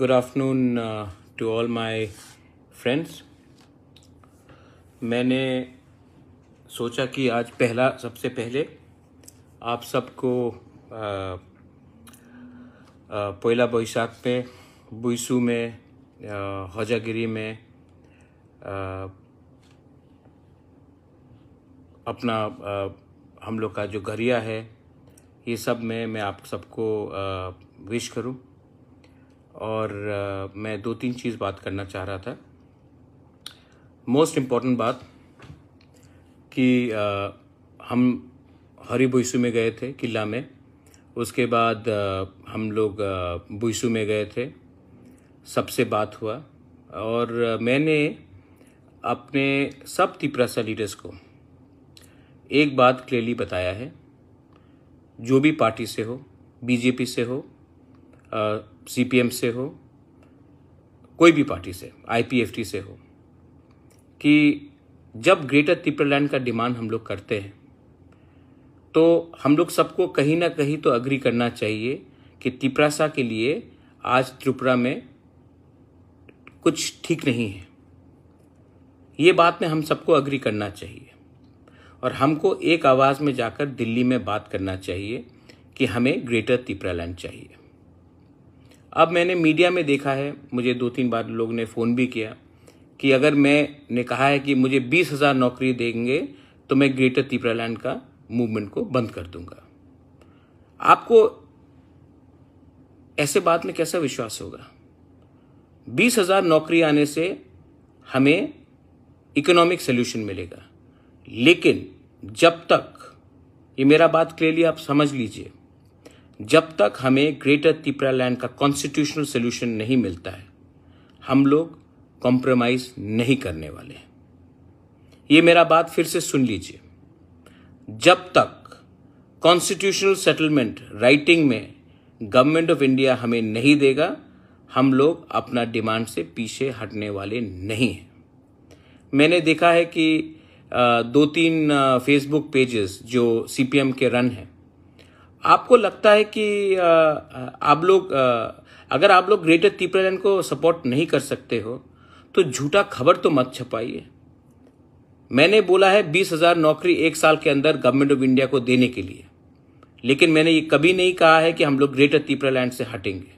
good afternoon to all my friends मैंने सोचा कि आज पहला सबसे पहले आप सबको पोला बैशाख में बुइसू में हौजागिरी में आ, अपना आ, हम लोग का जो घरिया है ये सब में मैं आप सबको विश करूं और आ, मैं दो तीन चीज़ बात करना चाह रहा था मोस्ट इम्पॉर्टेंट बात कि आ, हम हरी बुसु में गए थे किला में उसके बाद आ, हम लोग बुसु में गए थे सबसे बात हुआ और मैंने अपने सब तिपरासा लीडर्स को एक बात क्लियरली बताया है जो भी पार्टी से हो बीजेपी से हो सीपीएम से हो कोई भी पार्टी से आईपीएफटी से हो कि जब ग्रेटर तिपरलैंड का डिमांड हम लोग करते हैं तो हम लोग सबको कहीं ना कहीं तो अग्री करना चाहिए कि तिपरासा के लिए आज त्रिपुरा में कुछ ठीक नहीं है ये बात में हम सबको अग्री करना चाहिए और हमको एक आवाज़ में जाकर दिल्ली में बात करना चाहिए कि हमें ग्रेटर तिपरा लैंड चाहिए अब मैंने मीडिया में देखा है मुझे दो तीन बार लोगों ने फ़ोन भी किया कि अगर मैंने कहा है कि मुझे बीस हज़ार नौकरी देंगे तो मैं ग्रेटर लैंड का मूवमेंट को बंद कर दूंगा आपको ऐसे बात में कैसा विश्वास होगा बीस हजार नौकरी आने से हमें इकोनॉमिक सोल्यूशन मिलेगा लेकिन जब तक ये मेरा बात क्लियरली आप समझ लीजिए जब तक हमें ग्रेटर तिपरा लैंड का कॉन्स्टिट्यूशनल सोल्यूशन नहीं मिलता है हम लोग कॉम्प्रोमाइज नहीं करने वाले हैं ये मेरा बात फिर से सुन लीजिए जब तक कॉन्स्टिट्यूशनल सेटलमेंट राइटिंग में गवर्नमेंट ऑफ इंडिया हमें नहीं देगा हम लोग अपना डिमांड से पीछे हटने वाले नहीं हैं मैंने देखा है कि दो तीन फेसबुक पेजेस जो सीपीएम के रन हैं आपको लगता है कि आप लोग अगर आप लोग ग्रेटर तिपरालैंड को सपोर्ट नहीं कर सकते हो तो झूठा खबर तो मत छपाइए मैंने बोला है बीस हजार नौकरी एक साल के अंदर गवर्नमेंट ऑफ इंडिया को देने के लिए लेकिन मैंने ये कभी नहीं कहा है कि हम लोग ग्रेटर तिपरालैंड से हटेंगे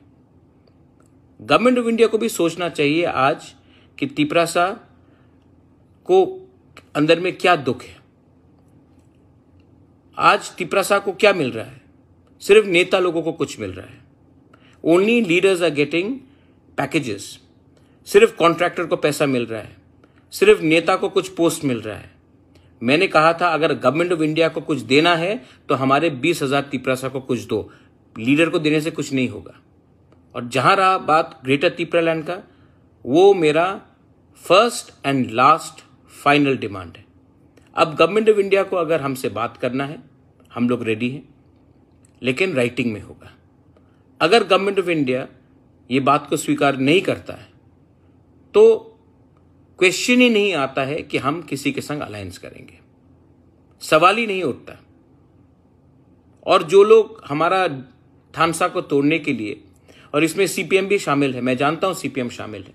गवर्नमेंट ऑफ इंडिया को भी सोचना चाहिए आज कि तिपरासा को अंदर में क्या दुख है आज तिपरासा को क्या मिल रहा है सिर्फ नेता लोगों को कुछ मिल रहा है only leaders are getting packages सिर्फ कॉन्ट्रैक्टर को पैसा मिल रहा है सिर्फ नेता को कुछ पोस्ट मिल रहा है मैंने कहा था अगर गवर्नमेंट ऑफ इंडिया को कुछ देना है तो हमारे बीस हजार तिपरासा को कुछ दो लीडर को देने से कुछ नहीं होगा और जहां रहा बात ग्रेटर तिपरा लैंड का वो मेरा first and last final demand है अब गवर्नमेंट ऑफ इंडिया को अगर हमसे बात करना है हम लोग रेडी हैं लेकिन राइटिंग में होगा अगर गवर्नमेंट ऑफ इंडिया ये बात को स्वीकार नहीं करता है तो क्वेश्चन ही नहीं आता है कि हम किसी के संग अलायंस करेंगे सवाल ही नहीं उठता और जो लोग हमारा थानसा को तोड़ने के लिए और इसमें सीपीएम भी शामिल है मैं जानता हूं सीपीएम शामिल है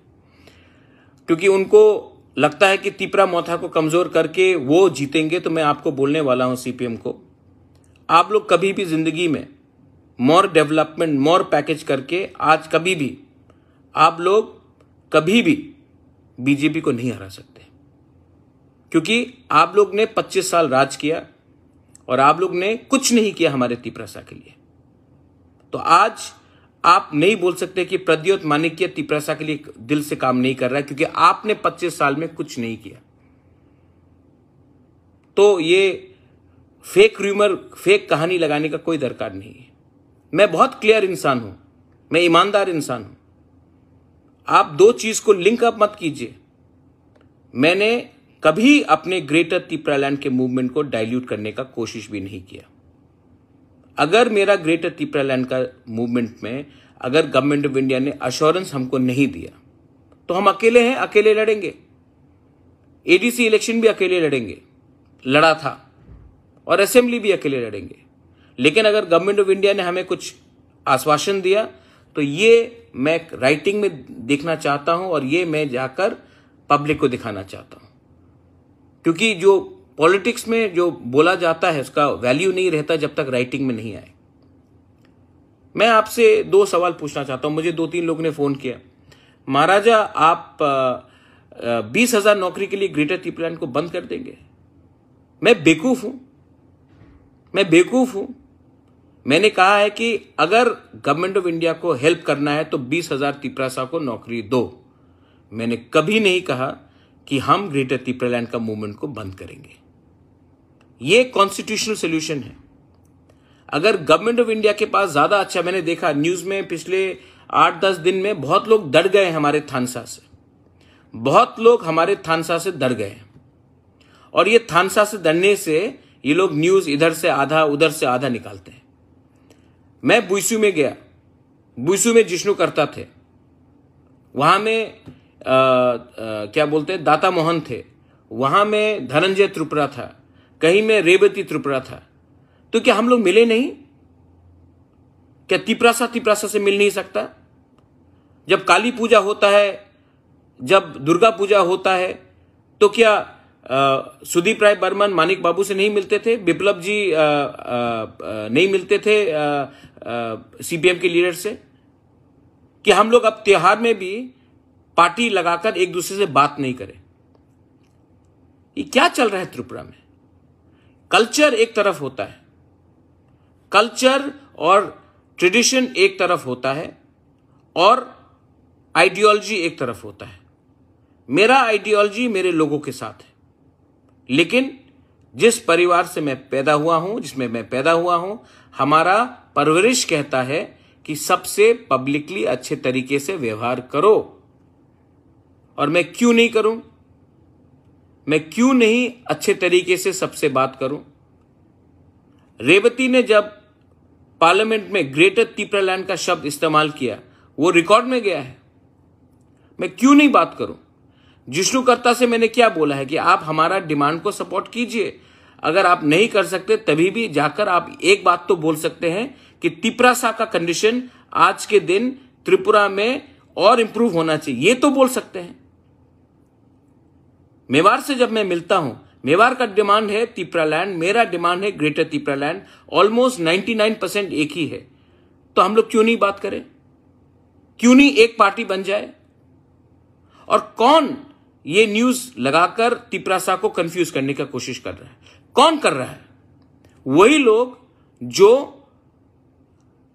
क्योंकि उनको लगता है कि तीपरा मोथा को कमजोर करके वो जीतेंगे तो मैं आपको बोलने वाला हूं सीपीएम को आप लोग कभी भी जिंदगी में मोर डेवलपमेंट मोर पैकेज करके आज कभी भी आप लोग कभी भी बीजेपी को नहीं हरा सकते क्योंकि आप लोग ने 25 साल राज किया और आप लोग ने कुछ नहीं किया हमारे तिपरासा के लिए तो आज आप नहीं बोल सकते कि प्रद्योत मानिक्य तिपरासा के लिए दिल से काम नहीं कर रहा है क्योंकि आपने 25 साल में कुछ नहीं किया तो ये फेक र्यूमर फेक कहानी लगाने का कोई दरकार नहीं है मैं बहुत क्लियर इंसान हूं मैं ईमानदार इंसान हूं आप दो चीज को लिंक अप मत कीजिए मैंने कभी अपने ग्रेटर तिप्रालैंड के मूवमेंट को डाइल्यूट करने का कोशिश भी नहीं किया अगर मेरा ग्रेटर तिप्रालैंड का मूवमेंट में अगर गवर्नमेंट ऑफ इंडिया ने अश्योरेंस हमको नहीं दिया तो हम अकेले हैं अकेले लड़ेंगे एडीसी इलेक्शन भी अकेले लड़ेंगे लड़ा था और असेंबली भी अकेले लड़ेंगे लेकिन अगर गवर्नमेंट ऑफ इंडिया ने हमें कुछ आश्वासन दिया तो ये मैं राइटिंग में देखना चाहता हूं और ये मैं जाकर पब्लिक को दिखाना चाहता हूं क्योंकि जो पॉलिटिक्स में जो बोला जाता है उसका वैल्यू नहीं रहता जब तक राइटिंग में नहीं आए मैं आपसे दो सवाल पूछना चाहता हूं मुझे दो तीन लोग ने फोन किया महाराजा आप बीस हजार नौकरी के लिए ग्रेटर टी प्लान को बंद कर देंगे मैं बेकूफ हूं मैं बेवकूफ़ हूं मैंने कहा है कि अगर गवर्नमेंट ऑफ इंडिया को हेल्प करना है तो बीस हजार तिपरासा को नौकरी दो मैंने कभी नहीं कहा कि हम ग्रेटर तिपरालैंड का मूवमेंट को बंद करेंगे ये कॉन्स्टिट्यूशनल सोल्यूशन है अगर गवर्नमेंट ऑफ इंडिया के पास ज्यादा अच्छा मैंने देखा न्यूज में पिछले आठ दस दिन में बहुत लोग डर गए हमारे थानसा से बहुत लोग हमारे थानसा से डर गए और ये थानसा से डरने से ये लोग न्यूज़ इधर से आधा उधर से आधा निकालते हैं मैं बुइसू में गया बुइसू में जिष्णु करता थे वहां में आ, आ, क्या बोलते हैं दाता मोहन थे वहां में धनंजय त्रिपुरा था कहीं में रेवती त्रिपुरा था तो क्या हम लोग मिले नहीं क्या तिपरासा तिपरासा से मिल नहीं सकता जब काली पूजा होता है जब दुर्गा पूजा होता है तो क्या सुदीप राय बर्मन मानिक बाबू से नहीं मिलते थे बिप्लब जी आ, आ, आ, नहीं मिलते थे सीपीएम के लीडर से कि हम लोग अब त्योहार में भी पार्टी लगाकर एक दूसरे से बात नहीं करें ये क्या चल रहा है त्रिपुरा में कल्चर एक तरफ होता है कल्चर और ट्रेडिशन एक तरफ होता है और आइडियोलॉजी एक तरफ होता है मेरा आइडियोलॉजी मेरे लोगों के साथ है लेकिन जिस परिवार से मैं पैदा हुआ हूं जिसमें मैं पैदा हुआ हूं हमारा परवरिश कहता है कि सबसे पब्लिकली अच्छे तरीके से व्यवहार करो और मैं क्यों नहीं करूं मैं क्यों नहीं अच्छे तरीके से सबसे बात करूं रेवती ने जब पार्लियामेंट में ग्रेटर लैंड का शब्द इस्तेमाल किया वो रिकॉर्ड में गया है मैं क्यों नहीं बात करूं जिष्णुकर्ता से मैंने क्या बोला है कि आप हमारा डिमांड को सपोर्ट कीजिए अगर आप नहीं कर सकते तभी भी जाकर आप एक बात तो बोल सकते हैं कि तिपरासा का कंडीशन आज के दिन त्रिपुरा में और इंप्रूव होना चाहिए ये तो बोल सकते हैं मेवाड़ से जब मैं मिलता हूं मेवाड़ का डिमांड है तिपरा लैंड मेरा डिमांड है Greater Tipra land almost ninety nine percent एक ही है तो हम लोग क्यों नहीं बात करें क्यों नहीं एक पार्टी बन जाए और कौन ये न्यूज लगाकर तिपरासा को कंफ्यूज करने का कोशिश कर रहा है कौन कर रहा है वही लोग जो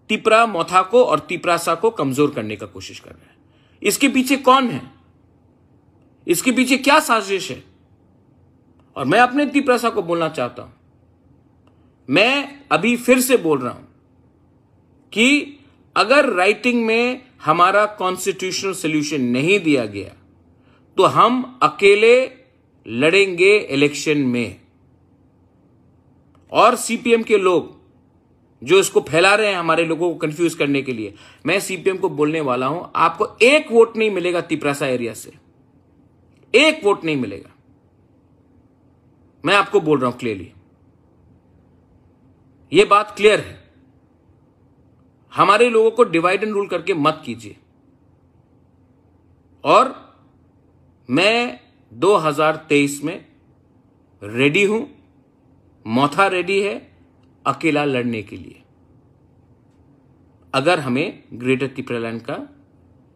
तिपरा मोथा को और तिपरासा को कमजोर करने का कोशिश कर रहे हैं इसके पीछे कौन है इसके पीछे क्या साजिश है और मैं अपने तिपरासा को बोलना चाहता हूं मैं अभी फिर से बोल रहा हूं कि अगर राइटिंग में हमारा कॉन्स्टिट्यूशनल सोल्यूशन नहीं दिया गया तो हम अकेले लड़ेंगे इलेक्शन में और सीपीएम के लोग जो इसको फैला रहे हैं हमारे लोगों को कंफ्यूज करने के लिए मैं सीपीएम को बोलने वाला हूं आपको एक वोट नहीं मिलेगा तिपरासा एरिया से एक वोट नहीं मिलेगा मैं आपको बोल रहा हूं क्लियरली यह बात क्लियर है हमारे लोगों को डिवाइड एंड रूल करके मत कीजिए और मैं 2023 में रेडी हूं मौथा रेडी है अकेला लड़ने के लिए अगर हमें ग्रेटर तिप्रलैंड का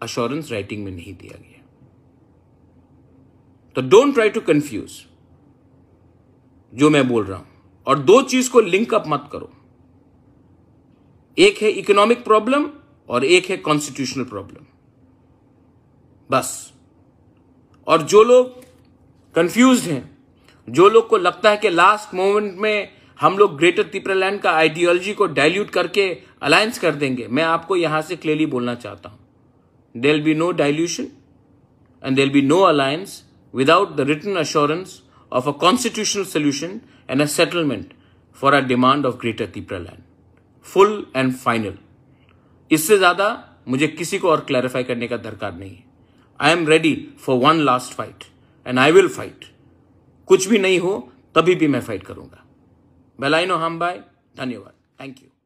अश्योरेंस राइटिंग में नहीं दिया गया तो डोंट ट्राई टू कंफ्यूज जो मैं बोल रहा हूं और दो चीज को लिंक अप मत करो एक है इकोनॉमिक प्रॉब्लम और एक है कॉन्स्टिट्यूशनल प्रॉब्लम बस और जो लोग कंफ्यूज हैं जो लोग को लगता है कि लास्ट मोमेंट में हम लोग ग्रेटर तिपरालैंड का आइडियोलॉजी को डाइल्यूट करके अलायंस कर देंगे मैं आपको यहां से क्लियरली बोलना चाहता हूं there be no dilution and there be no alliance without the return assurance of a constitutional solution and a settlement for a demand of Greater Tipra full and final इससे ज्यादा मुझे किसी को और क्लैरिफाई करने का दरकार नहीं है I am ready for one last fight and I will fight कुछ भी नहीं हो तभी भी मैं फाइट करूंगा बेलाइनो हम बाय धन्यवाद थैंक यू